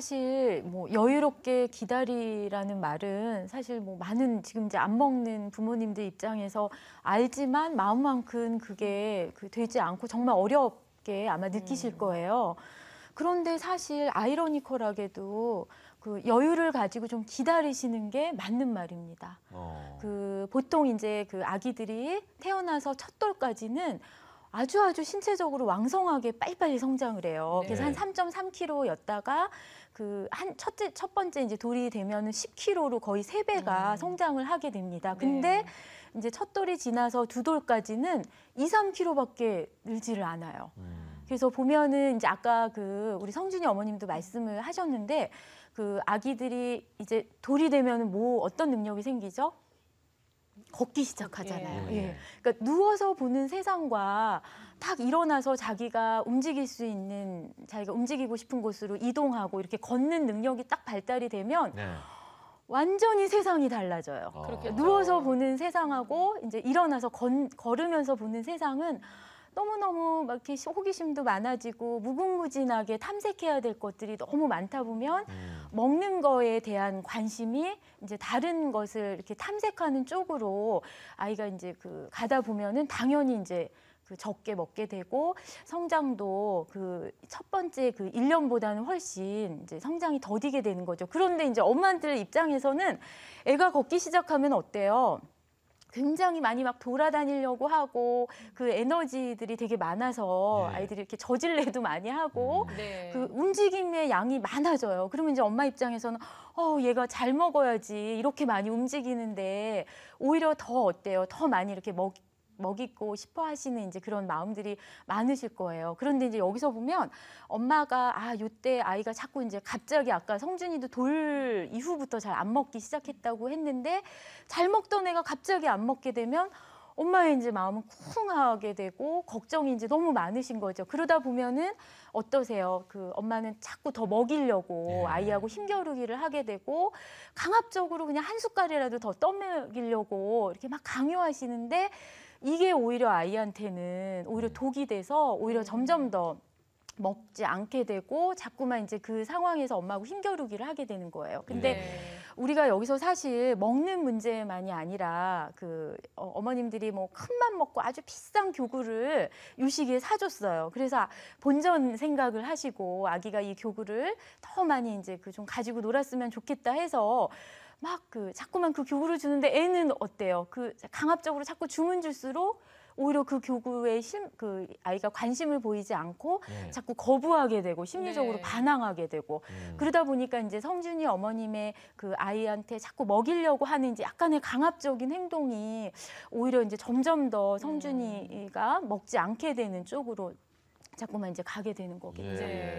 사실 뭐 여유롭게 기다리라는 말은 사실 뭐 많은 지금 이제 안 먹는 부모님들 입장에서 알지만 마음만큼 그게 그 되지 않고 정말 어렵게 아마 느끼실 음. 거예요. 그런데 사실 아이러니컬하게도 그 여유를 가지고 좀 기다리시는 게 맞는 말입니다. 어. 그 보통 이제 그 아기들이 태어나서 첫 돌까지는 아주 아주 신체적으로 왕성하게 빨리빨리 성장을 해요. 네. 그래서 한 3.3kg였다가 그 한 첫째 첫 번째 이제 돌이 되면은 10kg로 거의 세 배가 음. 성장을 하게 됩니다. 네. 근데 네. 이제 첫 돌이 지나서 두 돌까지는 2, 3kg밖에 늘지를 않아요. 음. 그래서 보면은 이제 아까 그 우리 성준이 어머님도 말씀을 하셨는데 그 아기들이 이제 돌이 되면은 뭐 어떤 능력이 생기죠? 걷기 시작하잖아요. 예. 예. 그러니까 누워서 보는 세상과 탁 일어나서 자기가 움직일 수 있는 자기가 움직이고 싶은 곳으로 이동하고 이렇게 걷는 능력이 딱 발달이 되면 네. 완전히 세상이 달라져요. 아. 그렇게 누워서 보는 세상하고 이제 일어나서 건, 걸으면서 보는 세상은 너무너무 막 이렇게 호기심도 많아지고 무궁무진하게 탐색해야 될 것들이 너무 많다 보면 음. 먹는 거에 대한 관심이 이제 다른 것을 이렇게 탐색하는 쪽으로 아이가 이제 그 가다 보면은 당연히 이제 그 적게 먹게 되고 성장도 그 첫 번째 그 1년보다는 훨씬 이제 성장이 더디게 되는 거죠. 그런데 이제 엄마들 입장에서는 애가 걷기 시작하면 어때요? 굉장히 많이 막 돌아다니려고 하고 그 에너지들이 되게 많아서 네. 아이들이 이렇게 저질레도 많이 하고 음. 네. 그 움직임의 양이 많아져요. 그러면 이제 엄마 입장에서는 어 얘가 잘 먹어야지 이렇게 많이 움직이는데 오히려 더 어때요? 더 많이 이렇게 먹 먹이고 싶어 하시는 이제 그런 마음들이 많으실 거예요. 그런데 이제 여기서 보면 엄마가 아, 요때 아이가 자꾸 이제 갑자기 아까 성준이도 돌 이후부터 잘 안 먹기 시작했다고 했는데 잘 먹던 애가 갑자기 안 먹게 되면 엄마의 이제 마음은 쿵하게 되고 걱정이 이제 너무 많으신 거죠. 그러다 보면은 어떠세요? 그 엄마는 자꾸 더 먹이려고 네. 아이하고 힘겨루기를 하게 되고 강압적으로 그냥 한 숟갈이라도 더 떠먹이려고 이렇게 막 강요하시는데 이게 오히려 아이한테는 오히려 네. 독이 돼서 오히려 네. 점점 더 먹지 않게 되고 자꾸만 이제 그 상황에서 엄마하고 힘겨루기를 하게 되는 거예요. 근데 네. 우리가 여기서 사실 먹는 문제만이 아니라 그 어, 어머님들이 뭐 큰맘 먹고 아주 비싼 교구를 유식이에 사줬어요. 그래서 아, 본전 생각을 하시고 아기가 이 교구를 더 많이 이제 그 좀 가지고 놀았으면 좋겠다 해서 막 그 자꾸만 그 교구를 주는데 애는 어때요? 그 강압적으로 자꾸 주문 줄수록 오히려 그 교구에 심, 그 아이가 관심을 보이지 않고 네. 자꾸 거부하게 되고 심리적으로 네. 반항하게 되고 음. 그러다 보니까 이제 성준이 어머님의 그 아이한테 자꾸 먹이려고 하는 이제 약간의 강압적인 행동이 오히려 이제 점점 더 음. 성준이가 먹지 않게 되는 쪽으로 자꾸만 이제 가게 되는 거겠죠. 예. 네.